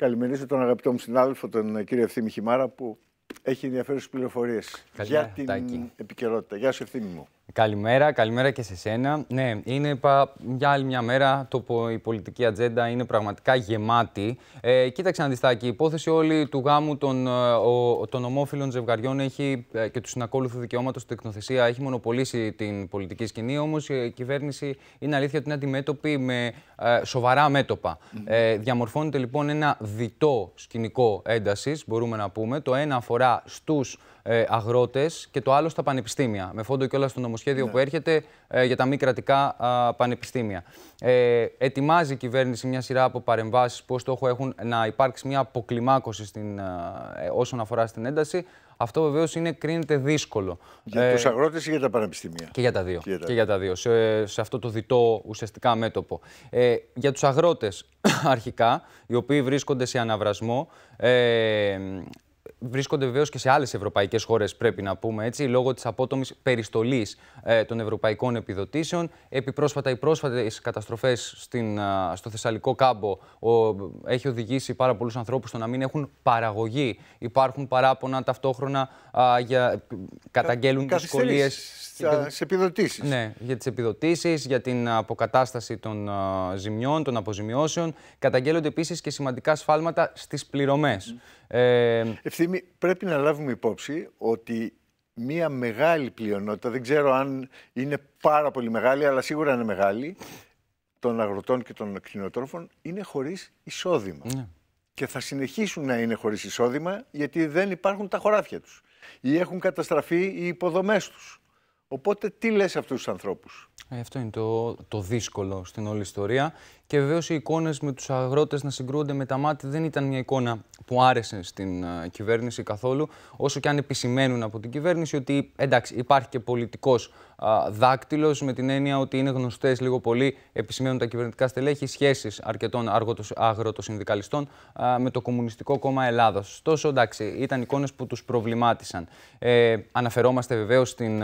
Καλημερίζω τον αγαπητό μου συνάδελφο, τον κύριο Ευθύμη Χιμάρα, που έχει ενδιαφέρουσες πληροφορίες για την επικαιρότητα. Γεια σου, Ευθύμη μου. Καλημέρα, καλημέρα και σε σένα. Ναι, είναι είπα, για άλλη μια μέρα το, η πολιτική ατζέντα είναι πραγματικά γεμάτη. Ε, κοίταξε Αντιστάκη, η υπόθεση όλη του γάμου των, ε, ο, των ομόφυλων ζευγαριών έχει, ε, και του συνακόλουθου δικαιώματος στην εκνοθεσία έχει μονοπολίσει την πολιτική σκηνή, όμως ε, η κυβέρνηση είναι αλήθεια ότι είναι αντιμέτωπη με σοβαρά μέτωπα. Ε, διαμορφώνεται λοιπόν ένα διτό σκηνικό έντασης, μπορούμε να πούμε. Το ένα αφορά στους ε, αγρότες και το άλλο στα πανεπιστήμια. Με φόντο και όλα στο νομοσχέδιο ναι. που έρχεται ε, για τα μη κρατικά πανεπιστήμια. Ε, ετοιμάζει η κυβέρνηση μια σειρά από παρεμβάσεις που ως στόχο έχουν να υπάρξει μια αποκλιμάκωση στην, ε, όσον αφορά στην ένταση. Αυτό βεβαίως είναι κρίνεται δύσκολο. Για ε, τους αγρότες ή για τα πανεπιστήμια. Και για τα δύο. Και για τα, δύο. Σε, αυτό το διτό ουσιαστικά μέτωπο. Ε, για τους αγρότες, αρχικά, οι οποίοι βρίσκονται σε αναβρασμό, ε, βρίσκονται βεβαίως και σε άλλες ευρωπαϊκές χώρες, πρέπει να πούμε έτσι, λόγω της απότομης περιστολής ε, των ευρωπαϊκών επιδοτήσεων. Επιπρόσφατα, οι πρόσφατες καταστροφές στο Θεσσαλικό κάμπο ο, έχει οδηγήσει πάρα πολλούς ανθρώπους στο να μην έχουν παραγωγή. Υπάρχουν παράπονα ταυτόχρονα για, καταγγέλουν δυσκολίε. Σε επιδοτήσεις. Ναι, για τις επιδοτήσεις, για την αποκατάσταση των ζημιών, των αποζημιώσεων. Καταγγέλλονται επίσης και σημαντικά σφάλματα στις πληρωμές. Mm. Ε, πρέπει να λάβουμε υπόψη ότι μία μεγάλη πλειονότητα, δεν ξέρω αν είναι πάρα πολύ μεγάλη, αλλά σίγουρα είναι μεγάλη, των αγροτών και των κτηνοτρόφων είναι χωρίς εισόδημα. Ναι. Και θα συνεχίσουν να είναι χωρίς εισόδημα γιατί δεν υπάρχουν τα χωράφια τους. Ή έχουν καταστραφεί οι υποδομές τους. Οπότε τι λες αυτούς τους ανθρώπους. Ε, αυτό είναι το, το δύσκολο στην όλη ιστορία. Και βεβαίως οι εικόνες με τους αγρότες να συγκρούονται με τα μάτια δεν ήταν μια εικόνα που άρεσε στην ε, κυβέρνηση καθόλου. Όσο και αν επισημαίνουν από την κυβέρνηση ότι εντάξει, υπάρχει και πολιτικός δάκτυλος, με την έννοια ότι είναι γνωστές λίγο πολύ, επισημαίνουν τα κυβερνητικά στελέχη, σχέσεις αρκετών αγροτοσυνδικαλιστών με το Κομμουνιστικό Κόμμα Ελλάδα. Ωστόσο, εντάξει, ήταν εικόνες που τους προβλημάτισαν. Ε, αναφερόμαστε βεβαίως ε,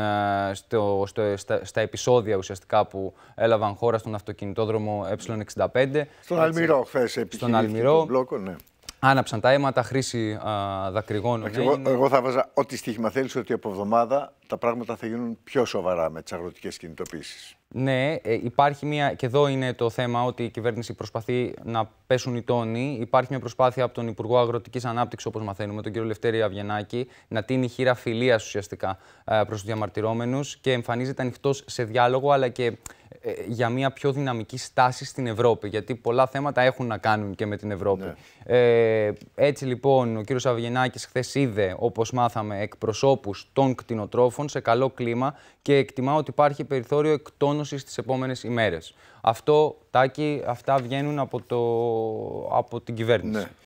στο, στο, στα, στα επεισόδια ουσιαστικά που έλαβαν χώρα στον αυτοκινητόδρομο ε 65. Στον Αλμυρό, χθες Στον Αλμυρό. ναι. Άναψαν τα αίματα, χρήση α, δακρυγών. Εγώ, εγώ θα βάζα ό,τι στοίχημα θέλεις ότι από εβδομάδα τα πράγματα θα γίνουν πιο σοβαρά με τις αγροτικές κινητοποίησεις. Ναι, ε, υπάρχει μια. και εδώ είναι το θέμα ότι η κυβέρνηση προσπαθεί να πέσουν οι τόνοι. Υπάρχει μια προσπάθεια από τον Υπουργό Αγροτικής Ανάπτυξης, όπως μαθαίνουμε, τον κύριο Λευτέρη Αβγενάκη, να τίνει χείρα φιλίας ουσιαστικά ε, προς τους διαμαρτυρόμενους και εμφανίζεται ανοιχτός σε διάλογο αλλά και ε, για μια πιο δυναμική στάση στην Ευρώπη. Γιατί πολλά θέματα έχουν να κάνουν και με την Ευρώπη. Ναι. Ε, έτσι λοιπόν, ο κύριος Αβγενάκης χθες είδε, όπως μάθαμε, εκπροσώπους των κτηνοτρόφων σε καλό κλίμα και εκτιμά ότι υπάρχει περιθώριο εκ Στι στις επόμενες ημέρες. Αυτό, Τάκη, αυτά βγαίνουν από, το, από την κυβέρνηση. Ναι.